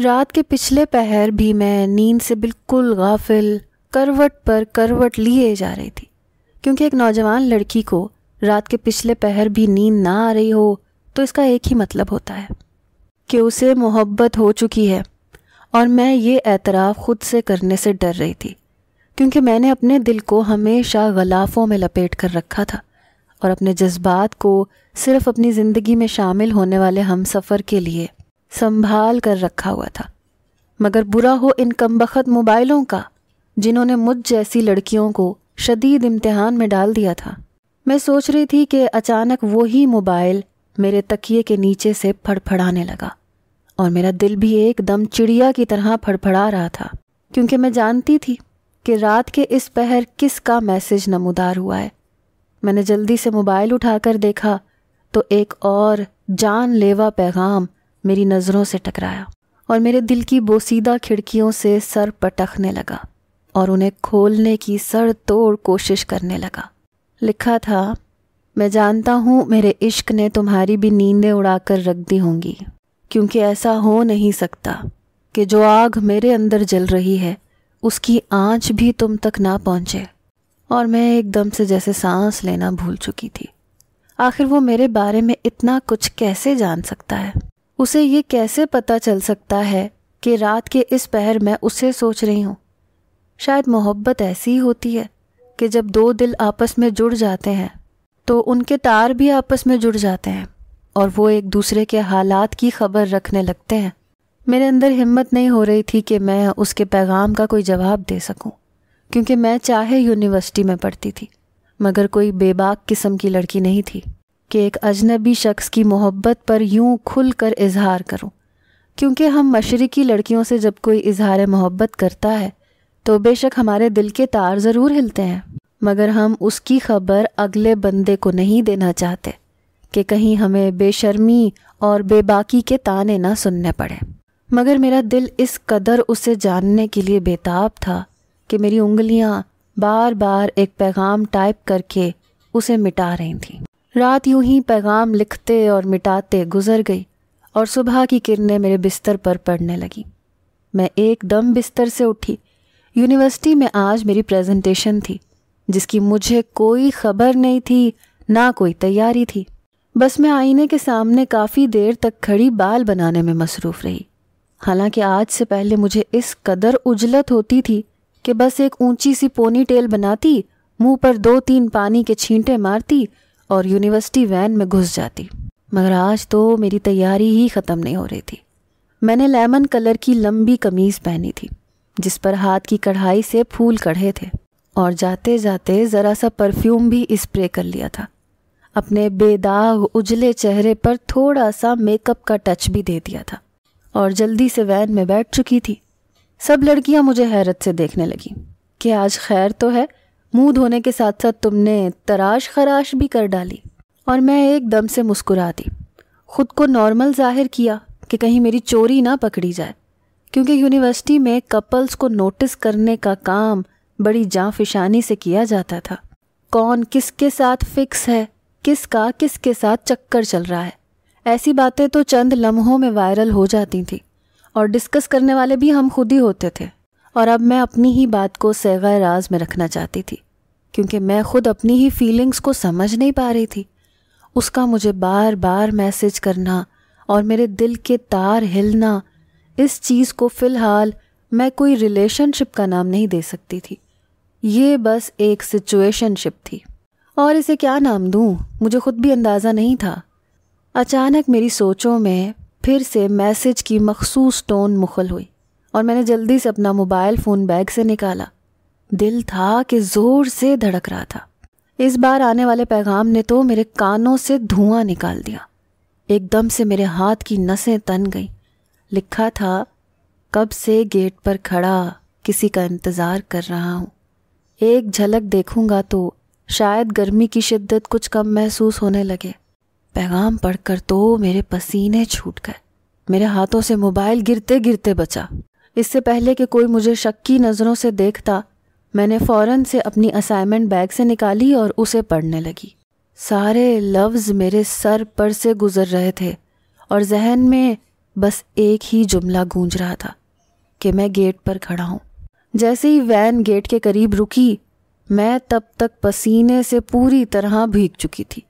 रात के पिछले पहर भी मैं नींद से बिल्कुल गाफिल करवट पर करवट लिए जा रही थी क्योंकि एक नौजवान लड़की को रात के पिछले पहर भी नींद ना आ रही हो तो इसका एक ही मतलब होता है कि उसे मोहब्बत हो चुकी है और मैं ये एतराफ़ ख़ुद से करने से डर रही थी क्योंकि मैंने अपने दिल को हमेशा गलाफ़ों में लपेट कर रखा था और अपने जज्बात को सिर्फ अपनी ज़िंदगी में शामिल होने वाले हम सफ़र के लिए संभाल कर रखा हुआ था मगर बुरा हो इन कम बखत मोबाइलों का जिन्होंने मुझ जैसी लड़कियों को शदीद इम्तहान में डाल दिया था मैं सोच रही थी कि अचानक वही मोबाइल मेरे तकिए के नीचे से फड़फड़ाने लगा और मेरा दिल भी एकदम चिड़िया की तरह फड़फड़ा रहा था क्योंकि मैं जानती थी कि रात के इस पहर किसका मैसेज नमूदार हुआ है मैंने जल्दी से मोबाइल उठाकर देखा तो एक और जानलेवा पैगाम मेरी नज़रों से टकराया और मेरे दिल की बोसीदा खिड़कियों से सर पटखने लगा और उन्हें खोलने की सर तोड़ कोशिश करने लगा लिखा था मैं जानता हूँ मेरे इश्क ने तुम्हारी भी नींदें उड़ाकर रख दी होंगी क्योंकि ऐसा हो नहीं सकता कि जो आग मेरे अंदर जल रही है उसकी आंच भी तुम तक ना पहुँचे और मैं एकदम से जैसे सांस लेना भूल चुकी थी आखिर वो मेरे बारे में इतना कुछ कैसे जान सकता है उसे ये कैसे पता चल सकता है कि रात के इस पहर मैं उसे सोच रही हूँ शायद मोहब्बत ऐसी ही होती है कि जब दो दिल आपस में जुड़ जाते हैं तो उनके तार भी आपस में जुड़ जाते हैं और वो एक दूसरे के हालात की खबर रखने लगते हैं मेरे अंदर हिम्मत नहीं हो रही थी कि मैं उसके पैगाम का कोई जवाब दे सकूं, क्योंकि मैं चाहे यूनिवर्सिटी में पढ़ती थी मगर कोई बेबाक किस्म की लड़की नहीं थी कि एक अजनबी शख्स की मोहब्बत पर यूं खुल कर इजहार करूं क्योंकि हम मशरक़ी लड़कियों से जब कोई इजहार मोहब्बत करता है तो बेशक हमारे दिल के तार ज़रूर हिलते हैं मगर हम उसकी खबर अगले बंदे को नहीं देना चाहते कि कहीं हमें बेशर्मी और बेबाकी के ताने ना सुनने पड़े मगर मेरा दिल इस कदर उसे जानने के लिए बेताब था कि मेरी उंगलियां बार बार एक पैगाम टाइप करके उसे मिटा रही थीं रात यूं ही पैगाम लिखते और मिटाते गुजर गई और सुबह की किरणें मेरे बिस्तर पर पड़ने लगी मैं एकदम बिस्तर से उठी यूनिवर्सिटी में आज मेरी प्रेजेंटेशन थी जिसकी मुझे कोई खबर नहीं थी ना कोई तैयारी थी बस मैं आईने के सामने काफ़ी देर तक खड़ी बाल बनाने में मसरूफ़ रही हालांकि आज से पहले मुझे इस कदर उजलत होती थी कि बस एक ऊंची सी पोनी टेल बनाती मुंह पर दो तीन पानी के छींटे मारती और यूनिवर्सिटी वैन में घुस जाती मगर आज तो मेरी तैयारी ही ख़त्म नहीं हो रही थी मैंने लेमन कलर की लंबी कमीज़ पहनी थी जिस पर हाथ की कढ़ाई से फूल कढ़े थे और जाते जाते ज़रा सा परफ्यूम भी स्प्रे कर लिया था अपने बेदाग उजले चेहरे पर थोड़ा सा मेकअप का टच भी दे दिया था और जल्दी से वैन में बैठ चुकी थी सब लड़कियां मुझे हैरत से देखने लगीं कि आज खैर तो है मुंह धोने के साथ साथ तुमने तराश खराश भी कर डाली और मैं एकदम से मुस्कुरा दी खुद को नॉर्मल जाहिर किया कि कहीं मेरी चोरी ना पकड़ी जाए क्योंकि यूनिवर्सिटी में कपल्स को नोटिस करने का काम बड़ी जाफिशानी से किया जाता था कौन किसके साथ फिक्स है किसका किसके साथ चक्कर चल रहा है ऐसी बातें तो चंद लम्हों में वायरल हो जाती थी और डिस्कस करने वाले भी हम खुद ही होते थे और अब मैं अपनी ही बात को सैगा राज में रखना चाहती थी क्योंकि मैं खुद अपनी ही फीलिंग्स को समझ नहीं पा रही थी उसका मुझे बार बार मैसेज करना और मेरे दिल के तार हिलना इस चीज़ को फ़िलहाल मैं कोई रिलेशनशिप का नाम नहीं दे सकती थी ये बस एक सिचुएशनशिप थी और इसे क्या नाम दूँ मुझे खुद भी अंदाज़ा नहीं था अचानक मेरी सोचों में फिर से मैसेज की मखसूस टोन मुखल हुई और मैंने जल्दी से अपना मोबाइल फ़ोन बैग से निकाला दिल था कि ज़ोर से धड़क रहा था इस बार आने वाले पैगाम ने तो मेरे कानों से धुआं निकाल दिया एकदम से मेरे हाथ की नसें तन गईं लिखा था कब से गेट पर खड़ा किसी का इंतज़ार कर रहा हूँ एक झलक देखूंगा तो शायद गर्मी की शिद्दत कुछ कम महसूस होने लगे पैगाम पढ़कर तो मेरे पसीने छूट गए मेरे हाथों से मोबाइल गिरते गिरते बचा इससे पहले कि कोई मुझे शक्की नज़रों से देखता मैंने फ़ौरन से अपनी असाइनमेंट बैग से निकाली और उसे पढ़ने लगी सारे लफ्ज़ मेरे सर पर से गुज़र रहे थे और जहन में बस एक ही जुमला गूंज रहा था कि मैं गेट पर खड़ा हूँ जैसे ही वैन गेट के करीब रुकी मैं तब तक पसीने से पूरी तरह भीग चुकी थी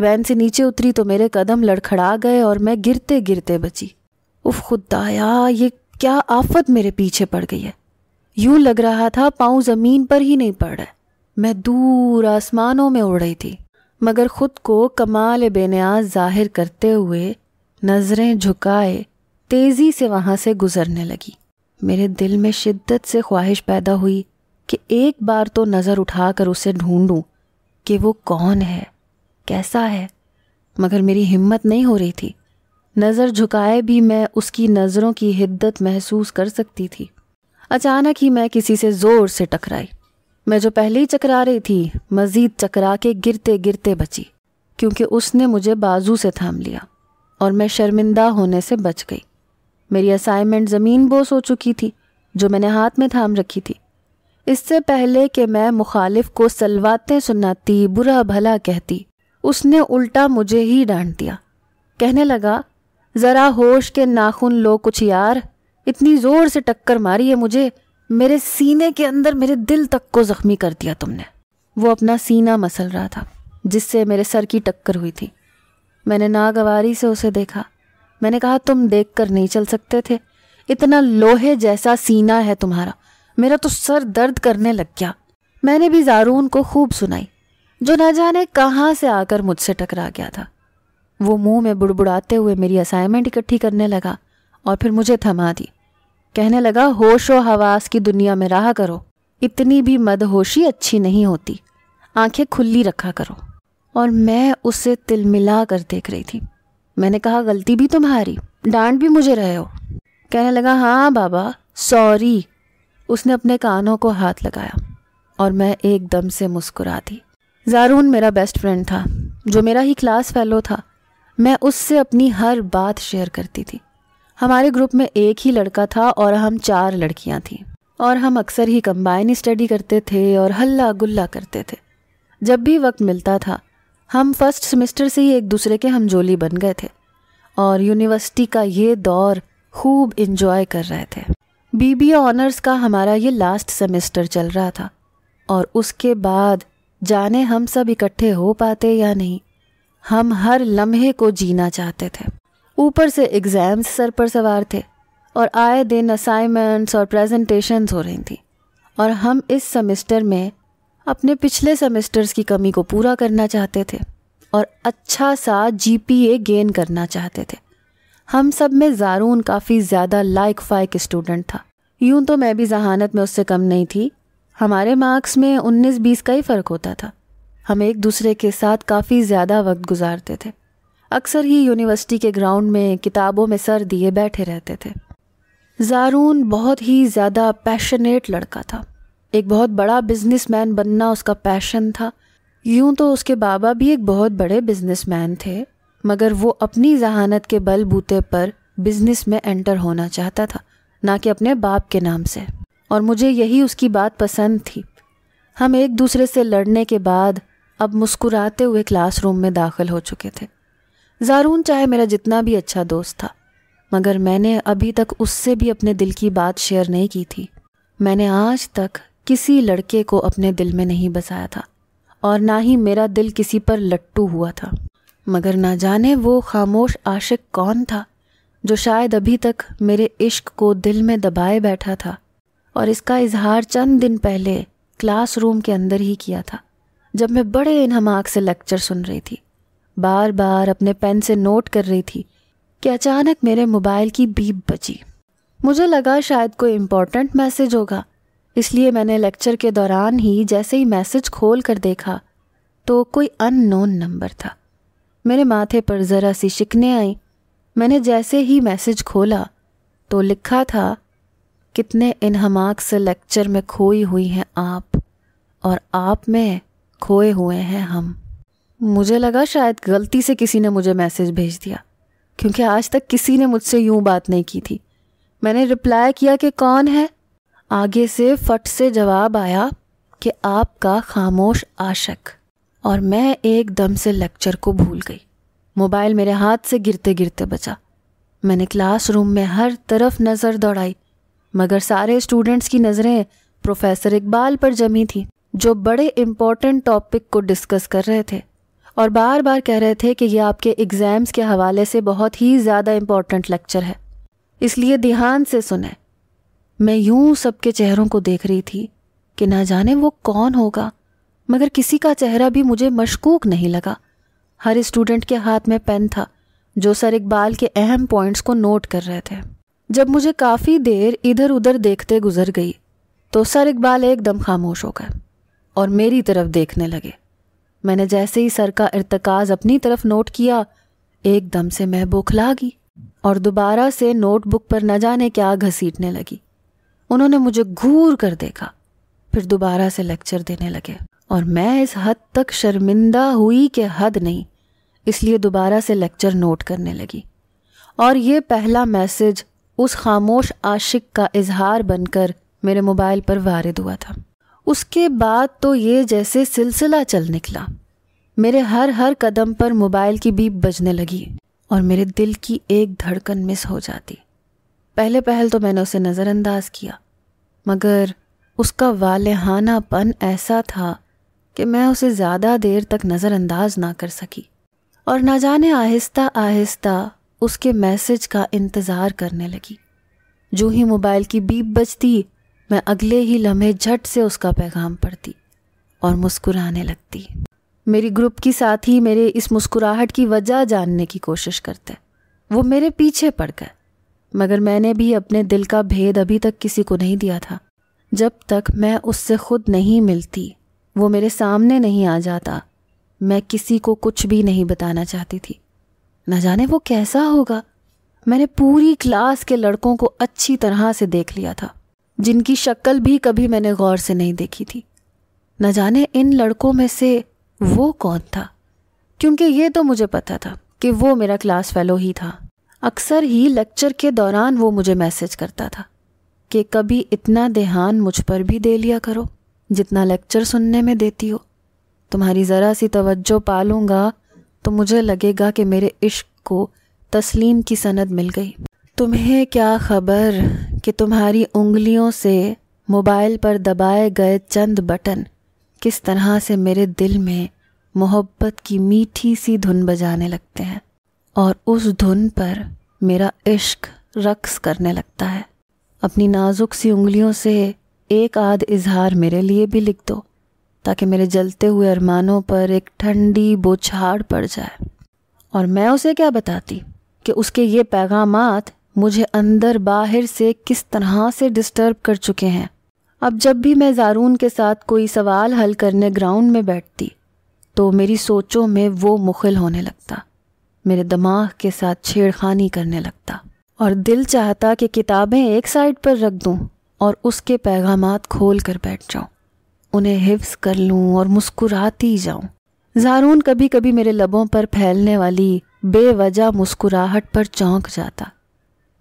वैन से नीचे उतरी तो मेरे कदम लड़खड़ा गए और मैं गिरते गिरते बची उफ खुदाया ये क्या आफत मेरे पीछे पड़ गई है यूं लग रहा था पाँव ज़मीन पर ही नहीं पड़ रहा मैं दूर आसमानों में उड़ रही थी मगर खुद को कमाल बेनियाज जाहिर करते हुए नज़रें झुकाए तेज़ी से वहां से गुज़रने लगी मेरे दिल में शिद्दत से ख्वाहिश पैदा हुई कि एक बार तो नज़र उठाकर उसे ढूंढूं कि वो कौन है कैसा है मगर मेरी हिम्मत नहीं हो रही थी नज़र झुकाए भी मैं उसकी नज़रों की हिद्दत महसूस कर सकती थी अचानक ही मैं किसी से ज़ोर से टकराई मैं जो पहले ही चकरा रही थी मज़ीद चकरा के गिरते गिरते बची क्योंकि उसने मुझे बाजू से थाम लिया और मैं शर्मिंदा होने से बच गई मेरी असाइनमेंट ज़मीन बोस हो चुकी थी जो मैंने हाथ में थाम रखी थी इससे पहले कि मैं मुखालिफ को सलवातें सुनाती बुरा भला कहती उसने उल्टा मुझे ही डांट दिया कहने लगा जरा होश के नाखून लो कुछ यार इतनी जोर से टक्कर मारी है मुझे मेरे सीने के अंदर मेरे दिल तक को जख्मी कर दिया तुमने वो अपना सीना मसल रहा था जिससे मेरे सर की टक्कर हुई थी मैंने नागवारी से उसे देखा मैंने कहा तुम देख कर नहीं चल सकते थे इतना लोहे जैसा सीना है तुम्हारा मेरा तो सर दर्द करने लग गया मैंने भी जारून को खूब सुनाई जो ना जाने कहाँ से आकर मुझसे टकरा गया था वो मुंह में बुड़बुड़ाते हुए मेरी असाइनमेंट इकट्ठी करने लगा और फिर मुझे थमा दी कहने लगा होश व हवास की दुनिया में रहा करो इतनी भी मदहोशी अच्छी नहीं होती आंखें खुली रखा करो और मैं उसे तिलमिला कर देख रही थी मैंने कहा गलती भी तुम्हारी डांट भी मुझे रहे हो कहने लगा हाँ बाबा सॉरी उसने अपने कानों को हाथ लगाया और मैं एकदम से मुस्कुरा दी जारून मेरा बेस्ट फ्रेंड था जो मेरा ही क्लास फेलो था मैं उससे अपनी हर बात शेयर करती थी हमारे ग्रुप में एक ही लड़का था और हम चार लड़कियां थीं और हम अक्सर ही कंबाइन स्टडी करते थे और हल्ला गुल्ला करते थे जब भी वक्त मिलता था हम फर्स्ट सेमेस्टर से ही एक दूसरे के हमजोली बन गए थे और यूनिवर्सिटी का ये दौर खूब इन्जॉय कर रहे थे बी ऑनर्स का हमारा ये लास्ट सेमेस्टर चल रहा था और उसके बाद जाने हम सब इकट्ठे हो पाते या नहीं हम हर लम्हे को जीना चाहते थे ऊपर से एग्ज़ाम्स सर पर सवार थे और आए दिन असाइनमेंट्स और प्रेजेंटेशंस हो रही थी और हम इस सेमेस्टर में अपने पिछले सेमेस्टर्स की कमी को पूरा करना चाहते थे और अच्छा सा जीपीए गेन करना चाहते थे हम सब में ज़ारून काफ़ी ज़्यादा लाइक फाइक स्टूडेंट था यूं तो मैं भी जहानत में उससे कम नहीं थी हमारे मार्क्स में 19-20 का ही फ़र्क होता था हम एक दूसरे के साथ काफ़ी ज़्यादा वक्त गुजारते थे अक्सर ही यूनिवर्सिटी के ग्राउंड में किताबों में सर दिए बैठे रहते थे जारून बहुत ही ज़्यादा पैशनेट लड़का था एक बहुत बड़ा बिजनेसमैन बनना उसका पैशन था यूं तो उसके बाबा भी एक बहुत बड़े बिजनेसमैन थे मगर वो अपनी जहानत के बलबूते पर बिजनेस में एंटर होना चाहता था ना कि अपने बाप के नाम से और मुझे यही उसकी बात पसंद थी हम एक दूसरे से लड़ने के बाद अब मुस्कुराते हुए क्लासरूम में दाखिल हो चुके थे ज़ारून चाहे मेरा जितना भी अच्छा दोस्त था मगर मैंने अभी तक उससे भी अपने दिल की बात शेयर नहीं की थी मैंने आज तक किसी लड़के को अपने दिल में नहीं बसाया था और ना ही मेरा दिल किसी पर लट्टू हुआ था मगर ना जाने वो खामोश आशिक कौन था जो शायद अभी तक मेरे इश्क को दिल में दबाए बैठा था और इसका इजहार चंद दिन पहले क्लासरूम के अंदर ही किया था जब मैं बड़े इनहमाक से लेक्चर सुन रही थी बार बार अपने पेन से नोट कर रही थी कि अचानक मेरे मोबाइल की बीप बची मुझे लगा शायद कोई इम्पोर्टेंट मैसेज होगा इसलिए मैंने लेक्चर के दौरान ही जैसे ही मैसेज खोल कर देखा तो कोई अननोन नंबर था मेरे माथे पर ज़रा सी शिकने आई मैंने जैसे ही मैसेज खोला तो लिखा था कितने इनहमाक से लेक्चर में खोई हुई हैं आप और आप में खोए हुए हैं हम मुझे लगा शायद गलती से किसी ने मुझे मैसेज भेज दिया क्योंकि आज तक किसी ने मुझसे यूं बात नहीं की थी मैंने रिप्लाई किया कि कौन है आगे से फट से जवाब आया कि आपका खामोश आशक और मैं एकदम से लेक्चर को भूल गई मोबाइल मेरे हाथ से गिरते गिरते बचा मैंने क्लासरूम में हर तरफ नज़र दौड़ाई मगर सारे स्टूडेंट्स की नज़रें प्रोफेसर इकबाल पर जमी थी जो बड़े इम्पोर्टेंट टॉपिक को डिस्कस कर रहे थे और बार बार कह रहे थे कि यह आपके एग्ज़ाम्स के हवाले से बहुत ही ज़्यादा इम्पोर्टेंट लेक्चर है इसलिए ध्यान से सुने मैं यूं सबके चेहरों को देख रही थी कि ना जाने वो कौन होगा मगर किसी का चेहरा भी मुझे मशकूक नहीं लगा हर स्टूडेंट के हाथ में पेन था जो सर इकबाल के अहम पॉइंट्स को नोट कर रहे थे जब मुझे काफ़ी देर इधर उधर देखते गुजर गई तो सर इकबाल एकदम खामोश हो गए और मेरी तरफ देखने लगे मैंने जैसे ही सर का इरतकाज अपनी तरफ नोट किया एकदम से मैं बौखला गई और दोबारा से नोटबुक पर न जाने क्या घसीटने लगी उन्होंने मुझे घूर कर देखा फिर दोबारा से लेक्चर देने लगे और मैं इस हद तक शर्मिंदा हुई कि हद नहीं इसलिए दोबारा से लेक्चर नोट करने लगी और ये पहला मैसेज उस खामोश आशिक का इजहार बनकर मेरे मोबाइल पर वारिद हुआ था उसके बाद तो ये जैसे सिलसिला चल निकला मेरे हर हर कदम पर मोबाइल की बीप बजने लगी और मेरे दिल की एक धड़कन मिस हो जाती पहले पहल तो मैंने उसे नज़रअंदाज किया मगर उसका वालहानापन ऐसा था कि मैं उसे ज़्यादा देर तक नज़रअंदाज ना कर सकी और ना जाने आहिस्ता आहिस्ता उसके मैसेज का इंतज़ार करने लगी जो ही मोबाइल की बीप बजती मैं अगले ही लम्हे झट से उसका पैगाम पढ़ती और मुस्कुराने लगती मेरी ग्रुप की साथी मेरे इस मुस्कुराहट की वजह जानने की कोशिश करते वो मेरे पीछे पड़ गए मगर मैंने भी अपने दिल का भेद अभी तक किसी को नहीं दिया था जब तक मैं उससे खुद नहीं मिलती वो मेरे सामने नहीं आ जाता मैं किसी को कुछ भी नहीं बताना चाहती थी न जाने वो कैसा होगा मैंने पूरी क्लास के लड़कों को अच्छी तरह से देख लिया था जिनकी शक्ल भी कभी मैंने गौर से नहीं देखी थी न जाने इन लड़कों में से वो कौन था क्योंकि ये तो मुझे पता था कि वो मेरा क्लास फेलो ही था अक्सर ही लेक्चर के दौरान वो मुझे मैसेज करता था कि कभी इतना देहान मुझ पर भी दे लिया करो जितना लेक्चर सुनने में देती हो तुम्हारी ज़रा सी तवज्जो पालूंगा तो मुझे लगेगा कि मेरे इश्क को तस्लीम की सनद मिल गई तुम्हें क्या खबर कि तुम्हारी उंगलियों से मोबाइल पर दबाए गए चंद बटन किस तरह से मेरे दिल में मोहब्बत की मीठी सी धुन बजाने लगते हैं और उस धुन पर मेरा इश्क रक्स करने लगता है अपनी नाजुक सी उंगलियों से एक आध इजहार मेरे लिए भी लिख दो ताकि मेरे जलते हुए अरमानों पर एक ठंडी बोछाड़ पड़ जाए और मैं उसे क्या बताती कि उसके ये पैगाम मुझे अंदर बाहर से किस तरह से डिस्टर्ब कर चुके हैं अब जब भी मैं ज़ारून के साथ कोई सवाल हल करने ग्राउंड में बैठती तो मेरी सोचों में वो मुखिल होने लगता मेरे दिमाग के साथ छेड़खानी करने लगता और दिल चाहता कि किताबें एक साइड पर रख दूं और उसके पैगाम खोल कर बैठ जाऊं उन्हें हिफ्स कर लूं और मुस्कुराती जाऊं जारून कभी कभी मेरे लबों पर फैलने वाली बेवजह मुस्कुराहट पर चौंक जाता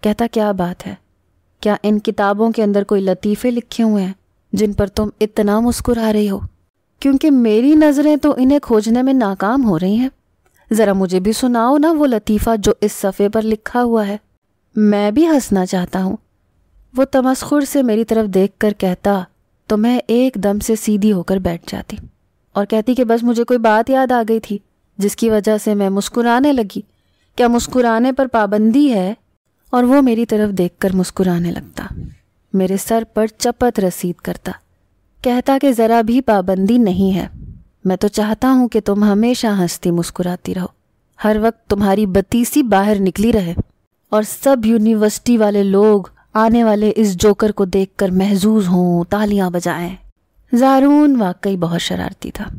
कहता क्या बात है क्या इन किताबों के अंदर कोई लतीफ़े लिखे हुए हैं जिन पर तुम इतना मुस्कुरा रही हो क्योंकि मेरी नज़रें तो इन्हें खोजने में नाकाम हो रही हैं ज़रा मुझे भी सुनाओ ना वो लतीफ़ा जो इस सफ़े पर लिखा हुआ है मैं भी हंसना चाहता हूँ वो तमस्खुर से मेरी तरफ देख कर कहता तो मैं एकदम से सीधी होकर बैठ जाती और कहती कि बस मुझे कोई बात याद आ गई थी जिसकी वजह से मैं मुस्कुराने लगी क्या मुस्कुराने पर पाबंदी है और वो मेरी तरफ देखकर मुस्कुराने लगता मेरे सर पर चपत रसीद करता कहता कि ज़रा भी पाबंदी नहीं है मैं तो चाहता हूँ कि तुम हमेशा हंसती मुस्कुराती रहो हर वक्त तुम्हारी बतीसी बाहर निकली रहे और सब यूनिवर्सिटी वाले लोग आने वाले इस जोकर को देखकर महजूज हों तालियां बजाएं जारून वाकई बहुत शरारती था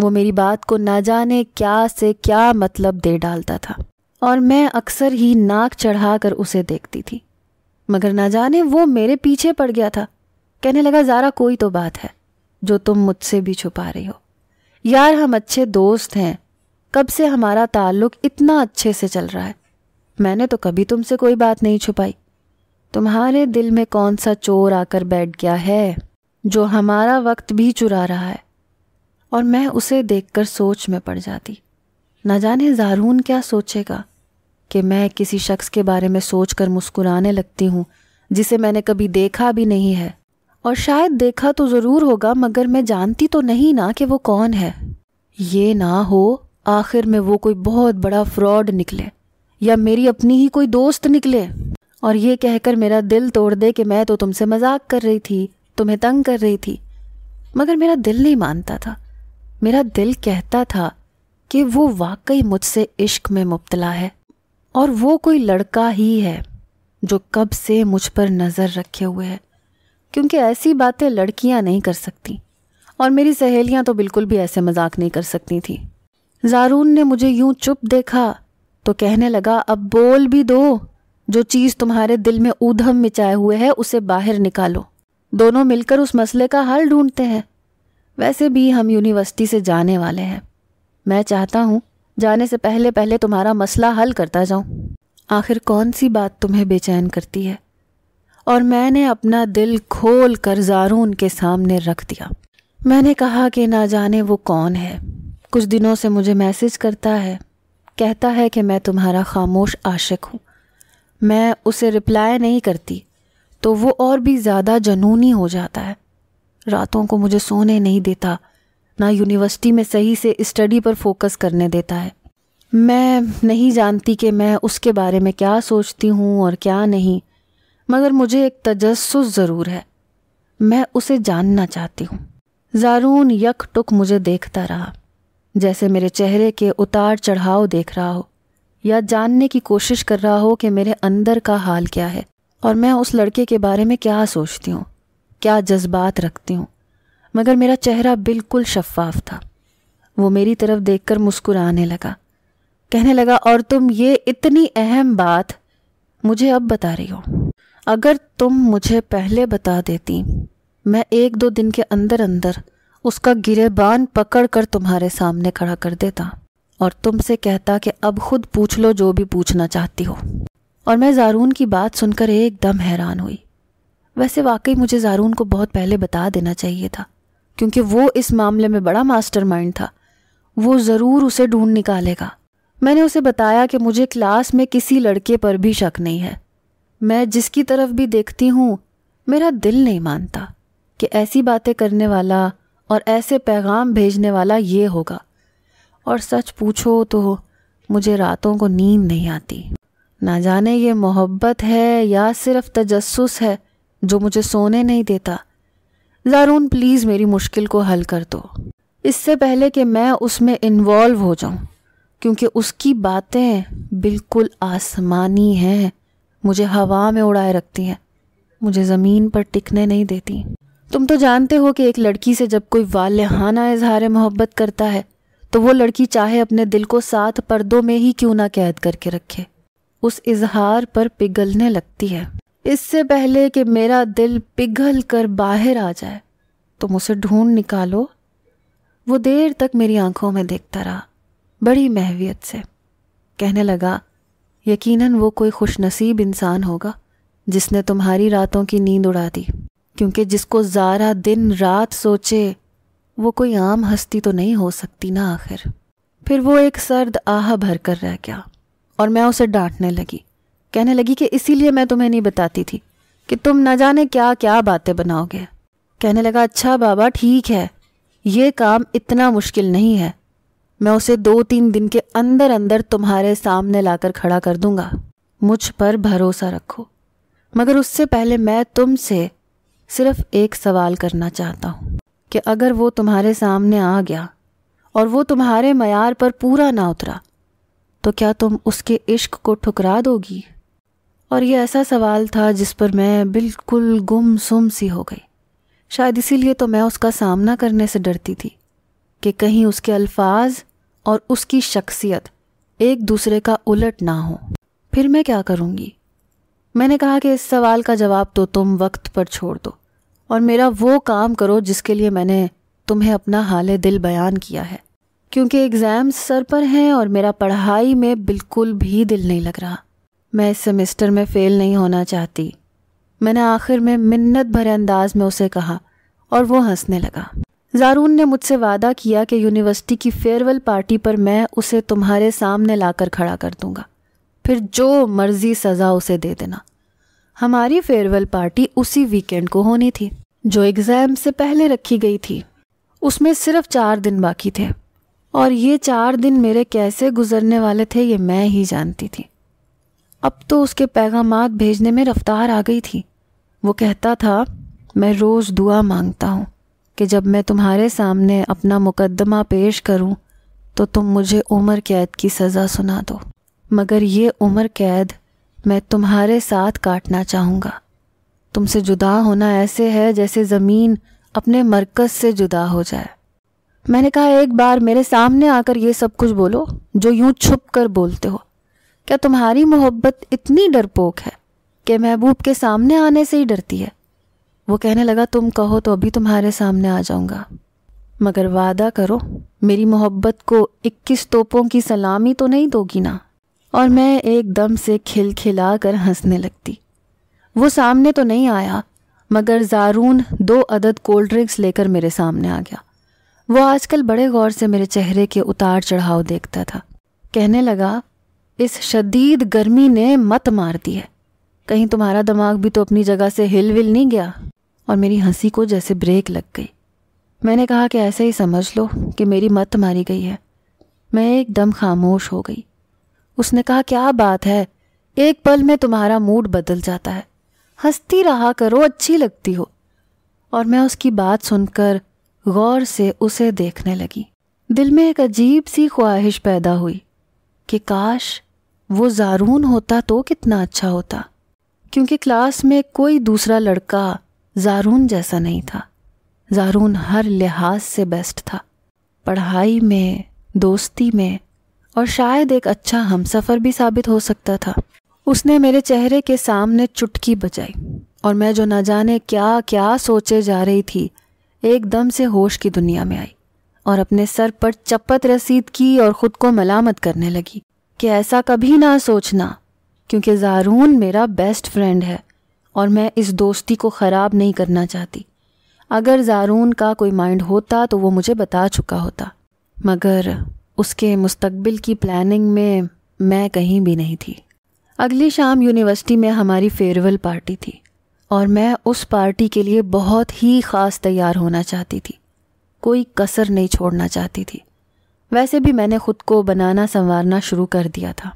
वो मेरी बात को ना जाने क्या से क्या मतलब दे डालता था और मैं अक्सर ही नाक चढ़ाकर उसे देखती थी मगर ना जाने वो मेरे पीछे पड़ गया था कहने लगा ज़ारा कोई तो बात है जो तुम मुझसे भी छुपा रही हो यार हम अच्छे दोस्त हैं कब से हमारा ताल्लुक इतना अच्छे से चल रहा है मैंने तो कभी तुमसे कोई बात नहीं छुपाई तुम्हारे दिल में कौन सा चोर आकर बैठ गया है जो हमारा वक्त भी चुरा रहा है और मैं उसे देखकर सोच में पड़ जाती न जाने जारून क्या सोचेगा कि मैं किसी शख्स के बारे में सोच कर मुस्कुराने लगती हूँ जिसे मैंने कभी देखा भी नहीं है और शायद देखा तो ज़रूर होगा मगर मैं जानती तो नहीं ना कि वो कौन है ये ना हो आखिर में वो कोई बहुत बड़ा फ्रॉड निकले या मेरी अपनी ही कोई दोस्त निकले और ये कहकर मेरा दिल तोड़ दे कि मैं तो तुमसे मजाक कर रही थी तुम्हें तंग कर रही थी मगर मेरा दिल नहीं मानता था मेरा दिल कहता था कि वो वाकई मुझसे इश्क में मुबतला है और वो कोई लड़का ही है जो कब से मुझ पर नज़र रखे हुए है क्योंकि ऐसी बातें लड़कियां नहीं कर सकती और मेरी सहेलियां तो बिल्कुल भी ऐसे मजाक नहीं कर सकती थी जारून ने मुझे यूं चुप देखा तो कहने लगा अब बोल भी दो जो चीज़ तुम्हारे दिल में ऊधम मिचाए हुए है उसे बाहर निकालो दोनों मिलकर उस मसले का हल ढूंढते हैं वैसे भी हम यूनिवर्सिटी से जाने वाले हैं मैं चाहता हूँ जाने से पहले पहले तुम्हारा मसला हल करता जाऊं आखिर कौन सी बात तुम्हें बेचैन करती है और मैंने अपना दिल खोल कर जारून के सामने रख दिया मैंने कहा कि ना जाने वो कौन है कुछ दिनों से मुझे मैसेज करता है कहता है कि मैं तुम्हारा खामोश आशिक हूँ मैं उसे रिप्लाई नहीं करती तो वो और भी ज़्यादा जनूनी हो जाता है रातों को मुझे सोने नहीं देता ना यूनिवर्सिटी में सही से स्टडी पर फोकस करने देता है मैं नहीं जानती कि मैं उसके बारे में क्या सोचती हूँ और क्या नहीं मगर मुझे एक तजस्स ज़रूर है मैं उसे जानना चाहती हूँ ज़ारून यक टुक मुझे देखता रहा जैसे मेरे चेहरे के उतार चढ़ाव देख रहा हो या जानने की कोशिश कर रहा हो कि मेरे अंदर का हाल क्या है और मैं उस लड़के के बारे में क्या सोचती हूँ क्या जज्बात रखती हूँ मगर मेरा चेहरा बिल्कुल शफाफ था वो मेरी तरफ देखकर मुस्कुराने लगा कहने लगा और तुम ये इतनी अहम बात मुझे अब बता रही हो अगर तुम मुझे पहले बता देती मैं एक दो दिन के अंदर अंदर उसका गिरेबान पकड़ कर तुम्हारे सामने खड़ा कर देता और तुमसे कहता कि अब खुद पूछ लो जो भी पूछना चाहती हो और मैं ज़ारून की बात सुनकर एकदम हैरान हुई वैसे वाकई मुझे ज़ारून को बहुत पहले बता देना चाहिए था क्योंकि वो इस मामले में बड़ा मास्टरमाइंड था वो ज़रूर उसे ढूंढ निकालेगा मैंने उसे बताया कि मुझे क्लास में किसी लड़के पर भी शक नहीं है मैं जिसकी तरफ भी देखती हूँ मेरा दिल नहीं मानता कि ऐसी बातें करने वाला और ऐसे पैगाम भेजने वाला ये होगा और सच पूछो तो मुझे रातों को नींद नहीं आती ना जाने ये मोहब्बत है या सिर्फ तजस्स है जो मुझे सोने नहीं देता ज़ारून प्लीज़ मेरी मुश्किल को हल कर दो इससे पहले कि मैं उसमें इन्वॉल्व हो जाऊं क्योंकि उसकी बातें बिल्कुल आसमानी हैं मुझे हवा में उड़ाए रखती हैं मुझे ज़मीन पर टिकने नहीं देती तुम तो जानते हो कि एक लड़की से जब कोई वालहाना इजहार मोहब्बत करता है तो वो लड़की चाहे अपने दिल को सात पर्दों में ही क्यों ना कैद करके रखे उस इजहार पर पिघलने लगती है इससे पहले कि मेरा दिल पिघल कर बाहर आ जाए तुम उसे ढूंढ निकालो वो देर तक मेरी आंखों में देखता रहा बड़ी महवियत से कहने लगा यकीनन वो कोई खुशनसीब इंसान होगा जिसने तुम्हारी रातों की नींद उड़ा दी क्योंकि जिसको ज़ारा दिन रात सोचे वो कोई आम हस्ती तो नहीं हो सकती ना आखिर फिर वो एक सर्द आह भर कर रह गया और मैं उसे डांटने लगी कहने लगी कि इसीलिए मैं तुम्हें नहीं बताती थी कि तुम न जाने क्या क्या बातें बनाओगे कहने लगा अच्छा बाबा ठीक है ये काम इतना मुश्किल नहीं है मैं उसे दो तीन दिन के अंदर अंदर तुम्हारे सामने लाकर खड़ा कर दूंगा मुझ पर भरोसा रखो मगर उससे पहले मैं तुमसे सिर्फ एक सवाल करना चाहता हूँ कि अगर वो तुम्हारे सामने आ गया और वो तुम्हारे मैार पर पूरा ना उतरा तो क्या तुम उसके इश्क को ठुकरा दोगी और ये ऐसा सवाल था जिस पर मैं बिल्कुल गुम सुम सी हो गई शायद इसीलिए तो मैं उसका सामना करने से डरती थी कि कहीं उसके अल्फाज और उसकी शख्सियत एक दूसरे का उलट ना हो फिर मैं क्या करूँगी मैंने कहा कि इस सवाल का जवाब तो तुम वक्त पर छोड़ दो और मेरा वो काम करो जिसके लिए मैंने तुम्हें अपना हाल दिल बयान किया है क्योंकि एग्ज़ाम्स सर पर हैं और मेरा पढ़ाई में बिल्कुल भी दिल नहीं लग रहा मैं इस सेमेस्टर में फ़ेल नहीं होना चाहती मैंने आखिर में मिन्नत भरे अंदाज में उसे कहा और वो हंसने लगा जारून ने मुझसे वादा किया कि यूनिवर्सिटी की फेयरवेल पार्टी पर मैं उसे तुम्हारे सामने लाकर खड़ा कर दूंगा फिर जो मर्जी सज़ा उसे दे देना हमारी फेयरवेल पार्टी उसी वीकेंड को होनी थी जो एग्ज़ाम से पहले रखी गई थी उसमें सिर्फ चार दिन बाकी थे और ये चार दिन मेरे कैसे गुजरने वाले थे ये मैं ही जानती थी अब तो उसके पैगाम भेजने में रफ्तार आ गई थी वो कहता था मैं रोज़ दुआ मांगता हूँ कि जब मैं तुम्हारे सामने अपना मुकदमा पेश करूँ तो तुम मुझे उम्र कैद की सज़ा सुना दो मगर ये उम्र कैद मैं तुम्हारे साथ काटना चाहूँगा तुमसे जुदा होना ऐसे है जैसे ज़मीन अपने मरकज़ से जुदा हो जाए मैंने कहा एक बार मेरे सामने आकर ये सब कुछ बोलो जो यूं छुप कर बोलते हो क्या तुम्हारी मोहब्बत इतनी डरपोक है कि महबूब के सामने आने से ही डरती है वो कहने लगा तुम कहो तो अभी तुम्हारे सामने आ जाऊंगा मगर वादा करो मेरी मोहब्बत को इक्कीस तोपों की सलामी तो नहीं दोगी ना और मैं एकदम से खिलखिला कर हंसने लगती वो सामने तो नहीं आया मगर जारून दो अदद कोल्ड ड्रिंक्स लेकर मेरे सामने आ गया वो आजकल बड़े गौर से मेरे चेहरे के उतार चढ़ाव देखता था कहने लगा इस शदीद गर्मी ने मत मार दी है कहीं तुम्हारा दिमाग भी तो अपनी जगह से हिल विल नहीं गया और मेरी हंसी को जैसे ब्रेक लग गई मैंने कहा कि ऐसे ही समझ लो कि मेरी मत मारी गई है मैं एकदम खामोश हो गई उसने कहा क्या बात है एक पल में तुम्हारा मूड बदल जाता है हंसती रहा करो अच्छी लगती हो और मैं उसकी बात सुनकर गौर से उसे देखने लगी दिल में एक अजीब सी ख्वाहिश पैदा हुई कि काश वो ज़ारून होता तो कितना अच्छा होता क्योंकि क्लास में कोई दूसरा लड़का ज़ारून जैसा नहीं था ज़ारून हर लिहाज से बेस्ट था पढ़ाई में दोस्ती में और शायद एक अच्छा हमसफ़र भी साबित हो सकता था उसने मेरे चेहरे के सामने चुटकी बजाई और मैं जो न जाने क्या क्या सोचे जा रही थी एकदम से होश की दुनिया में आई और अपने सर पर चपत रसीद की और खुद को मलामत करने लगी कि ऐसा कभी ना सोचना क्योंकि ज़ारून मेरा बेस्ट फ्रेंड है और मैं इस दोस्ती को ख़राब नहीं करना चाहती अगर ज़ारून का कोई माइंड होता तो वो मुझे बता चुका होता मगर उसके मुस्तबिल की प्लानिंग में मैं कहीं भी नहीं थी अगली शाम यूनिवर्सिटी में हमारी फेयरवेल पार्टी थी और मैं उस पार्टी के लिए बहुत ही ख़ास तैयार होना चाहती थी कोई कसर नहीं छोड़ना चाहती थी वैसे भी मैंने खुद को बनाना संवारना शुरू कर दिया था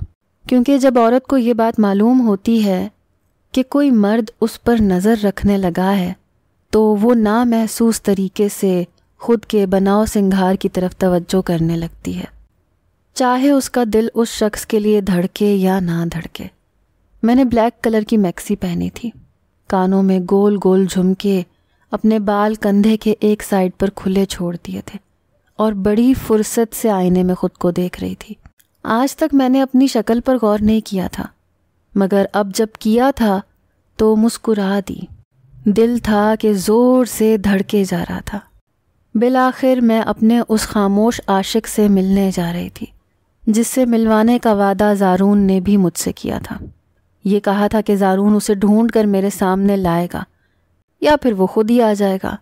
क्योंकि जब औरत को ये बात मालूम होती है कि कोई मर्द उस पर नज़र रखने लगा है तो वो नामहसूस तरीके से खुद के बनाव सिंगार की तरफ तवज्जो करने लगती है चाहे उसका दिल उस शख्स के लिए धड़के या ना धड़के मैंने ब्लैक कलर की मैक्सी पहनी थी कानों में गोल गोल झुमके अपने बाल कंधे के एक साइड पर खुले छोड़ दिए थे और बड़ी फुर्सत से आईने में खुद को देख रही थी आज तक मैंने अपनी शक्ल पर गौर नहीं किया था मगर अब जब किया था तो मुस्कुरा दी दिल था कि ज़ोर से धड़के जा रहा था बिल आखिर मैं अपने उस खामोश आशिक से मिलने जा रही थी जिससे मिलवाने का वादा ज़ारून ने भी मुझसे किया था ये कहा था कि ज़ारून उसे ढूंढ कर मेरे सामने लाएगा या फिर वो खुद ही आ जाएगा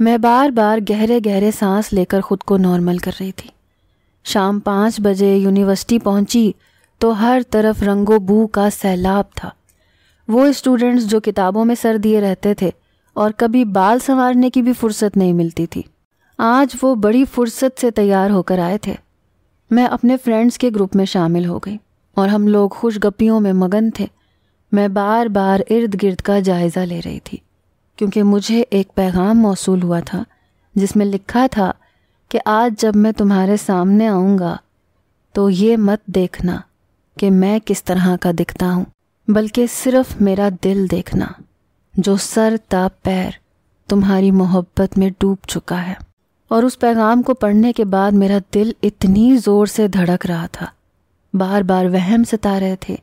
मैं बार बार गहरे गहरे सांस लेकर खुद को नॉर्मल कर रही थी शाम पाँच बजे यूनिवर्सिटी पहुंची तो हर तरफ रंगो बू का सैलाब था वो स्टूडेंट्स जो किताबों में सर दिए रहते थे और कभी बाल संवारने की भी फुर्सत नहीं मिलती थी आज वो बड़ी फुर्सत से तैयार होकर आए थे मैं अपने फ्रेंड्स के ग्रुप में शामिल हो गई और हम लोग खुश में मगन थे मैं बार बार इर्द गिर्द का जायज़ा ले रही थी क्योंकि मुझे एक पैगाम मौसू हुआ था जिसमें लिखा था कि आज जब मैं तुम्हारे सामने आऊँगा तो ये मत देखना कि मैं किस तरह का दिखता हूँ बल्कि सिर्फ मेरा दिल देखना जो सर ता पैर तुम्हारी मोहब्बत में डूब चुका है और उस पैगाम को पढ़ने के बाद मेरा दिल इतनी ज़ोर से धड़क रहा था बार बार वहम सता रहे थे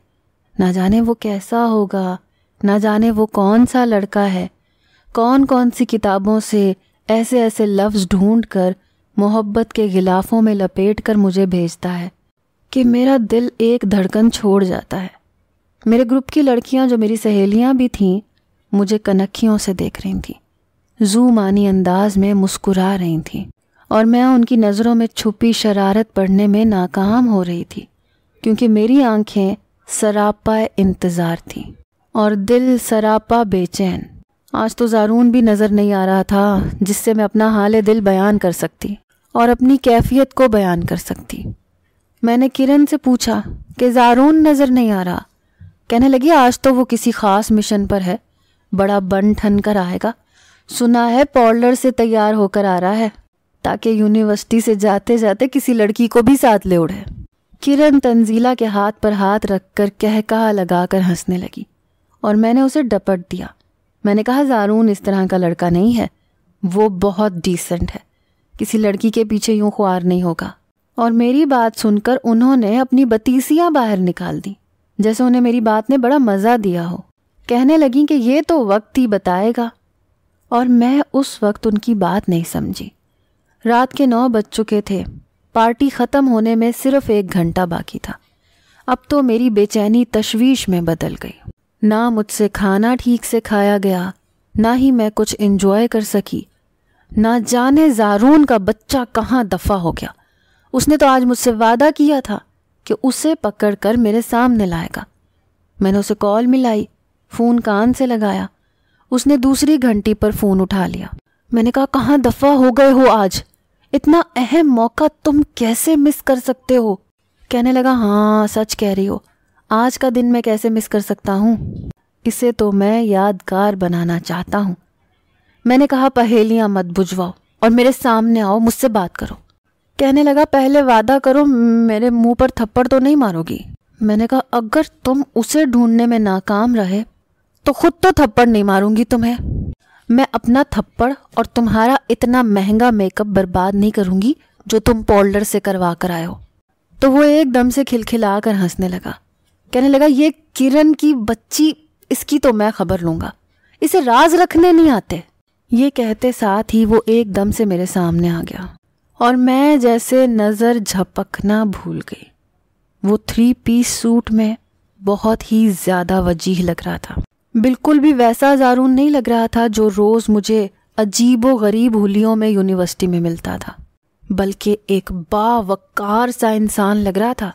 ना जाने वो कैसा होगा ना जाने वो कौन सा लड़का है कौन कौन सी किताबों से ऐसे ऐसे लफ्ज़ ढूंढ कर मोहब्बत के गिलाफ़ों में लपेट कर मुझे भेजता है कि मेरा दिल एक धड़कन छोड़ जाता है मेरे ग्रुप की लड़कियां जो मेरी सहेलियां भी थीं मुझे कनखियों से देख रही थीं जू मानी अंदाज में मुस्कुरा रही थीं और मैं उनकी नज़रों में छुपी शरारत पढ़ने में नाकाम हो रही थी क्योंकि मेरी आंखें सरापा इंतज़ार थीं और दिल सरापा बेचैन आज तो ज़ारून भी नज़र नहीं आ रहा था जिससे मैं अपना हाल दिल बयान कर सकती और अपनी कैफियत को बयान कर सकती मैंने किरण से पूछा कि ज़ारून नज़र नहीं आ रहा कहने लगी आज तो वो किसी ख़ास मिशन पर है बड़ा बन ठन कर आएगा सुना है पॉर्लर से तैयार होकर आ रहा है ताकि यूनिवर्सिटी से जाते जाते किसी लड़की को भी साथ ले उड़े किरण तंजीला के हाथ पर हाथ रख कर कहा लगा कर हंसने लगी और मैंने उसे डपट दिया मैंने कहा ज़ारून इस तरह का लड़का नहीं है वो बहुत डिसेंट है किसी लड़की के पीछे यूं खुआर नहीं होगा और मेरी बात सुनकर उन्होंने अपनी बतीसियाँ बाहर निकाल दी जैसे उन्हें मेरी बात ने बड़ा मज़ा दिया हो कहने लगी कि ये तो वक्त ही बताएगा और मैं उस वक्त उनकी बात नहीं समझी रात के नौ बज चुके थे पार्टी ख़त्म होने में सिर्फ एक घंटा बाकी था अब तो मेरी बेचैनी तशवीश में बदल गई ना मुझसे खाना ठीक से खाया गया ना ही मैं कुछ इंजॉय कर सकी ना जाने जारून का बच्चा कहाँ दफा हो गया उसने तो आज मुझसे वादा किया था कि उसे पकड़ कर मेरे सामने लाएगा मैंने उसे कॉल मिलाई फ़ोन कान से लगाया उसने दूसरी घंटी पर फ़ोन उठा लिया मैंने कहा कहाँ दफा हो गए हो आज इतना अहम मौका तुम कैसे मिस कर सकते हो कहने लगा हाँ सच कह रही हो आज का दिन मैं कैसे मिस कर सकता हूँ इसे तो मैं यादगार बनाना चाहता हूँ मैंने कहा पहेलियां मत बुझवाओ और मेरे सामने आओ मुझसे बात करो कहने लगा पहले वादा करो मेरे मुंह पर थप्पड़ तो नहीं मारोगी मैंने कहा अगर तुम उसे ढूंढने में नाकाम रहे तो खुद तो थप्पड़ नहीं मारूंगी तुम्हें मैं अपना थप्पड़ और तुम्हारा इतना महंगा मेकअप बर्बाद नहीं करूंगी जो तुम पोल्डर से करवा कर आयो तो वो एकदम से खिलखिला कर हंसने लगा कहने लगा ये किरण की बच्ची इसकी तो मैं खबर लूंगा इसे राज रखने नहीं आते ये कहते साथ ही वो एकदम से मेरे सामने आ गया और मैं जैसे नज़र झपकना भूल गई वो थ्री पीस सूट में बहुत ही ज़्यादा वजीह लग रहा था बिल्कुल भी वैसा जारून नहीं लग रहा था जो रोज़ मुझे अजीब व गरीब होलियों में यूनिवर्सिटी में मिलता था बल्कि एक बावकार सा इंसान लग रहा था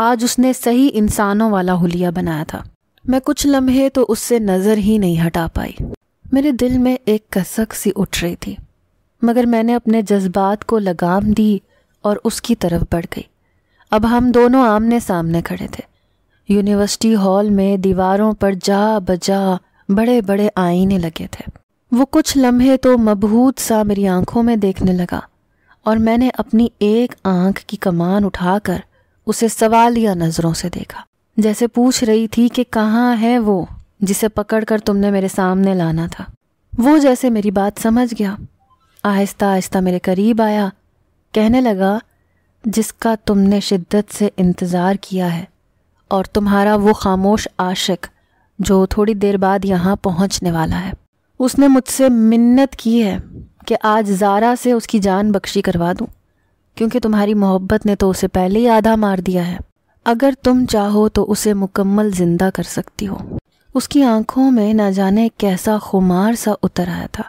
आज उसने सही इंसानों वाला हुलिया बनाया था मैं कुछ लम्हे तो उससे नज़र ही नहीं हटा पाई मेरे दिल में एक कसक सी उठ रही थी मगर मैंने अपने जज्बात को लगाम दी और उसकी तरफ बढ़ गई अब हम दोनों आमने सामने खड़े थे यूनिवर्सिटी हॉल में दीवारों पर जा बजा बड़े बड़े आईने लगे थे वो कुछ लम्हे तो मबहूत सा मेरी आंखों में देखने लगा और मैंने अपनी एक आंख की कमान उठाकर उसे सवाल या नज़रों से देखा जैसे पूछ रही थी कि कहाँ है वो जिसे पकड़कर तुमने मेरे सामने लाना था वो जैसे मेरी बात समझ गया आहिस्ता आहिस्ता मेरे करीब आया कहने लगा जिसका तुमने शिद्दत से इंतज़ार किया है और तुम्हारा वो खामोश आशिक जो थोड़ी देर बाद यहाँ पहुँचने वाला है उसने मुझसे मिन्नत की है कि आज ज़ारा से उसकी जान बख्शी करवा दूँ क्योंकि तुम्हारी मोहब्बत ने तो उसे पहले ही आधा मार दिया है अगर तुम चाहो तो उसे मुकम्मल जिंदा कर सकती हो उसकी आंखों में ना जाने कैसा खुमार सा उतर आया था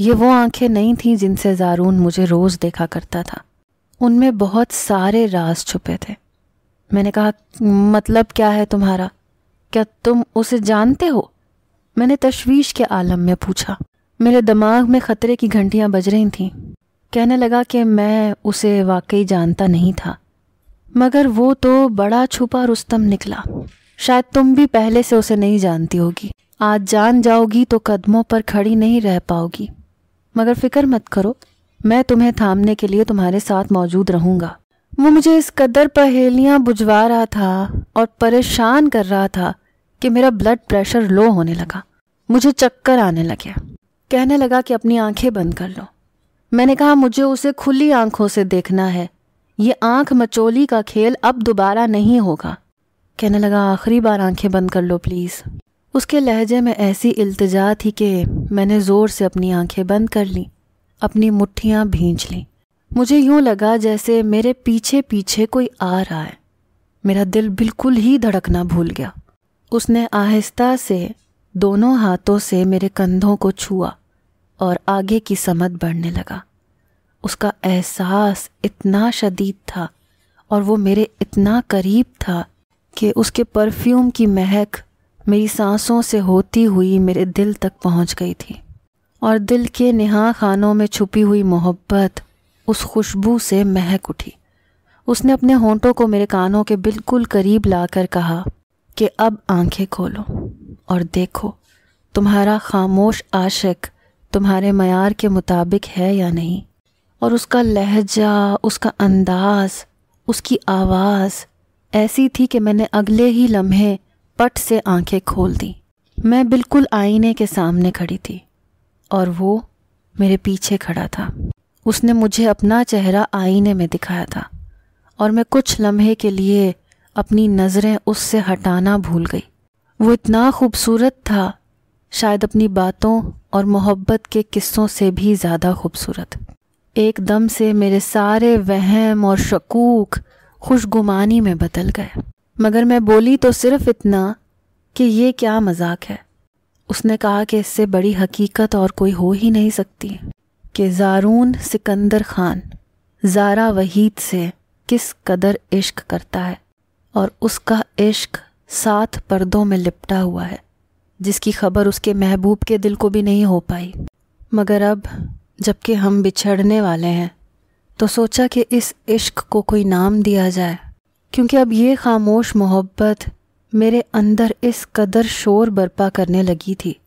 ये वो आंखें नहीं थीं जिनसे जारून मुझे रोज़ देखा करता था उनमें बहुत सारे राज छुपे थे मैंने कहा मतलब क्या है तुम्हारा क्या तुम उसे जानते हो मैंने तशवीश के आलम में पूछा मेरे दिमाग में ख़तरे की घंटियां बज रही थीं कहने लगा कि मैं उसे वाकई जानता नहीं था मगर वो तो बड़ा छुपा रुस्तम निकला शायद तुम भी पहले से उसे नहीं जानती होगी आज जान जाओगी तो कदमों पर खड़ी नहीं रह पाओगी मगर फिक्र मत करो मैं तुम्हें थामने के लिए तुम्हारे साथ मौजूद रहूंगा वो मुझे इस कदर पहेलियां बुझवा रहा था और परेशान कर रहा था कि मेरा ब्लड प्रेशर लो होने लगा मुझे चक्कर आने लगे कहने लगा कि अपनी आंखें बंद कर लो मैंने कहा मुझे उसे खुली आंखों से देखना है ये आंख मचोली का खेल अब दोबारा नहीं होगा कहने लगा आखिरी बार आंखें बंद कर लो प्लीज़ उसके लहजे में ऐसी इल्तजा थी कि मैंने ज़ोर से अपनी आंखें बंद कर लीं अपनी मुठ्ठियां भींच ली मुझे यूं लगा जैसे मेरे पीछे पीछे कोई आ रहा है मेरा दिल बिल्कुल ही धड़कना भूल गया उसने आहिस्ता से दोनों हाथों से मेरे कंधों को छुआ और आगे की समझ बढ़ने लगा उसका एहसास इतना शदीद था और वो मेरे इतना करीब था कि उसके परफ्यूम की महक मेरी सांसों से होती हुई मेरे दिल तक पहुंच गई थी और दिल के नहा खानों में छुपी हुई मोहब्बत उस खुशबू से महक उठी उसने अपने होंठों को मेरे कानों के बिल्कुल करीब लाकर कहा कि अब आंखें खोलो और देखो तुम्हारा खामोश आशिक तुम्हारे मैार के मुताबिक है या नहीं और उसका लहजा उसका अंदाज उसकी आवाज़ ऐसी थी कि मैंने अगले ही लम्हे पट से आंखें खोल दी मैं बिल्कुल आईने के सामने खड़ी थी और वो मेरे पीछे खड़ा था उसने मुझे अपना चेहरा आईने में दिखाया था और मैं कुछ लम्हे के लिए अपनी नज़रें उससे हटाना भूल गई वो इतना खूबसूरत था शायद अपनी बातों और मोहब्बत के किस्सों से भी ज़्यादा खूबसूरत एकदम से मेरे सारे वहम और शकूक खुशगुमानी में बदल गए मगर मैं बोली तो सिर्फ इतना कि ये क्या मजाक है उसने कहा कि इससे बड़ी हकीकत और कोई हो ही नहीं सकती कि ज़ारून सिकंदर खान जारा वहीद से किस कदर इश्क करता है और उसका इश्क सात पर्दों में लिपटा हुआ है जिसकी खबर उसके महबूब के दिल को भी नहीं हो पाई मगर अब जबकि हम बिछड़ने वाले हैं तो सोचा कि इस इश्क को कोई नाम दिया जाए क्योंकि अब ये खामोश मोहब्बत मेरे अंदर इस कदर शोर बरपा करने लगी थी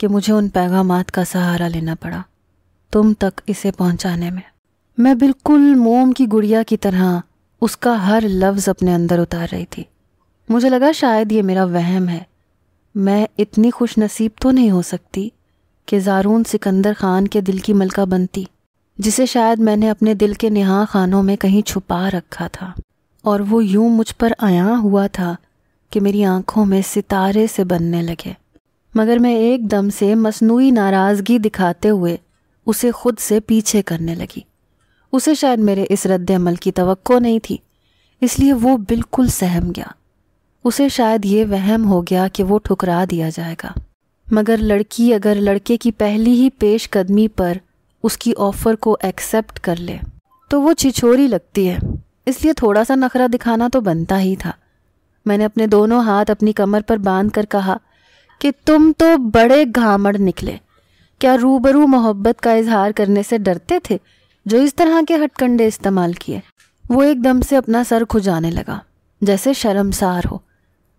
कि मुझे उन पैगाम का सहारा लेना पड़ा तुम तक इसे पहुंचाने में मैं बिल्कुल मोम की गुड़िया की तरह उसका हर लफ्ज़ अपने अंदर उतार रही थी मुझे लगा शायद ये मेरा वहम है मैं इतनी खुश नसीब तो नहीं हो सकती कि ज़ारून सिकंदर ख़ान के दिल की मलका बनती जिसे शायद मैंने अपने दिल के नहा खानों में कहीं छुपा रखा था और वो यूं मुझ पर आया हुआ था कि मेरी आंखों में सितारे से बनने लगे मगर मैं एकदम से मसनू नाराज़गी दिखाते हुए उसे खुद से पीछे करने लगी उसे शायद मेरे इस रद्द अमल की तो नहीं थी इसलिए वो बिल्कुल सहम गया उसे शायद ये वहम हो गया कि वो ठुकरा दिया जाएगा मगर लड़की अगर लड़के की पहली ही पेश कदमी पर उसकी ऑफ़र को एक्सेप्ट कर ले तो वो छिछोरी लगती है इसलिए थोड़ा सा नखरा दिखाना तो बनता ही था मैंने अपने दोनों हाथ अपनी कमर पर बांध कर कहा कि तुम तो बड़े घामड़ निकले क्या रूबरू मोहब्बत का इजहार करने से डरते थे जो इस तरह के हटकंडे इस्तेमाल किए वो एकदम से अपना सर खुजाने लगा जैसे शर्मसार हो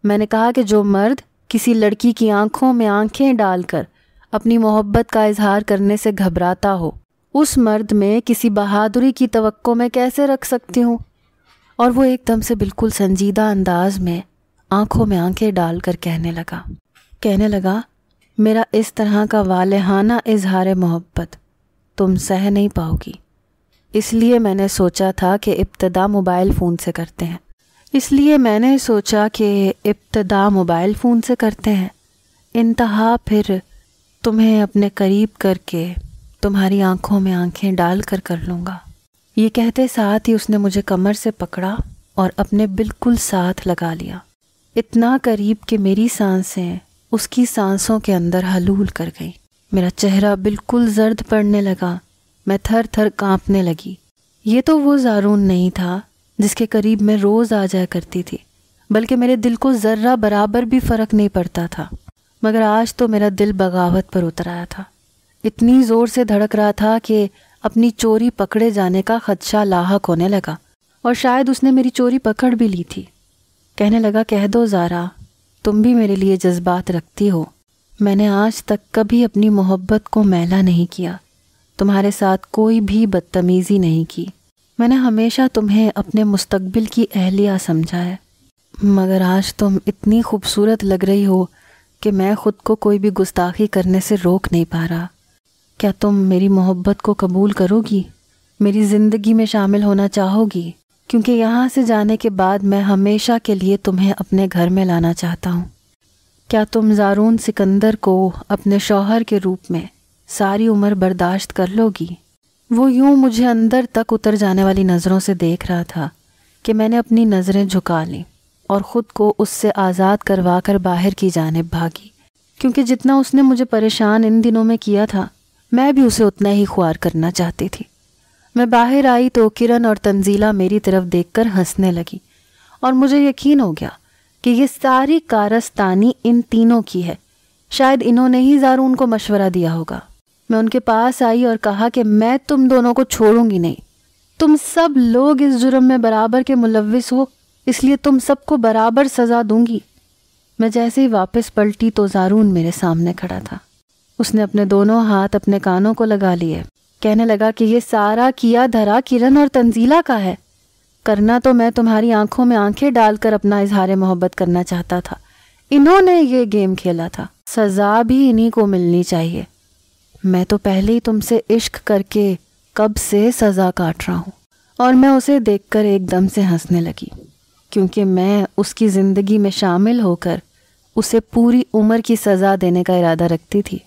मैंने कहा कि जो मर्द किसी लड़की की आंखों में आंखें डालकर अपनी मोहब्बत का इजहार करने से घबराता हो उस मर्द में किसी बहादुरी की तो मैं कैसे रख सकती हूँ और वो एकदम से बिल्कुल संजीदा अंदाज में आंखों में आंखें डालकर कहने लगा कहने लगा मेरा इस तरह का वालहाना इजहार मोहब्बत तुम सह नहीं पाओगी इसलिए मैंने सोचा था कि इब्तदा मोबाइल फ़ोन से करते हैं इसलिए मैंने सोचा कि इब्तदा मोबाइल फ़ोन से करते हैं इंतहा फिर तुम्हें अपने करीब करके तुम्हारी आंखों में आंखें डाल कर कर लूँगा ये कहते साथ ही उसने मुझे कमर से पकड़ा और अपने बिल्कुल साथ लगा लिया इतना करीब कि मेरी सांसें उसकी सांसों के अंदर हलूल कर गईं मेरा चेहरा बिल्कुल जर्द पड़ने लगा मैं थर थर कांपने लगी ये तो वो जारून नहीं था जिसके करीब मैं रोज़ आ जाया करती थी बल्कि मेरे दिल को ज़र्रा बराबर भी फ़र्क नहीं पड़ता था मगर आज तो मेरा दिल बगावत पर उतर आया था इतनी ज़ोर से धड़क रहा था कि अपनी चोरी पकड़े जाने का खदशा लाक होने लगा और शायद उसने मेरी चोरी पकड़ भी ली थी कहने लगा कह दो ज़ारा तुम भी मेरे लिए जज्बात रखती हो मैंने आज तक कभी अपनी मोहब्बत को मैला नहीं किया तुम्हारे साथ कोई भी बदतमीज़ी नहीं की मैंने हमेशा तुम्हें अपने मुस्तकबिल की अहलिया समझा है मगर आज तुम इतनी खूबसूरत लग रही हो कि मैं खुद को कोई भी गुस्ताखी करने से रोक नहीं पा रहा क्या तुम मेरी मोहब्बत को कबूल करोगी मेरी ज़िंदगी में शामिल होना चाहोगी क्योंकि यहाँ से जाने के बाद मैं हमेशा के लिए तुम्हें अपने घर में लाना चाहता हूँ क्या तुम जारून सिकंदर को अपने शौहर के रूप में सारी उम्र बर्दाश्त कर लोगी वो यूं मुझे अंदर तक उतर जाने वाली नज़रों से देख रहा था कि मैंने अपनी नज़रें झुका ली और ख़ुद को उससे आज़ाद करवा कर बाहर की जानब भागी क्योंकि जितना उसने मुझे परेशान इन दिनों में किया था मैं भी उसे उतना ही ख्वार करना चाहती थी मैं बाहर आई तो किरण और तंजीला मेरी तरफ देखकर हंसने लगी और मुझे यकीन हो गया कि ये सारी कारस्तानी इन तीनों की है शायद इन्होंने ही ज़ारून को मशवरा दिया होगा मैं उनके पास आई और कहा कि मैं तुम दोनों को छोड़ूंगी नहीं तुम सब लोग इस जुर्म में बराबर के मुलविस हो इसलिए तुम सबको बराबर सजा दूंगी मैं जैसे ही वापस पलटी तो जारून मेरे सामने खड़ा था उसने अपने दोनों हाथ अपने कानों को लगा लिए कहने लगा कि ये सारा किया धरा किरण और तंजीला का है करना तो मैं तुम्हारी आंखों में आंखें डालकर अपना इजहार मोहब्बत करना चाहता था इन्होंने ये गेम खेला था सजा भी इन्हीं को मिलनी चाहिए मैं तो पहले ही तुमसे इश्क करके कब से सज़ा काट रहा हूँ और मैं उसे देखकर एकदम से हंसने लगी क्योंकि मैं उसकी ज़िंदगी में शामिल होकर उसे पूरी उम्र की सज़ा देने का इरादा रखती थी